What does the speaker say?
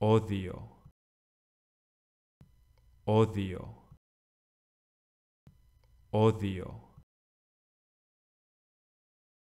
odio, odio, odio.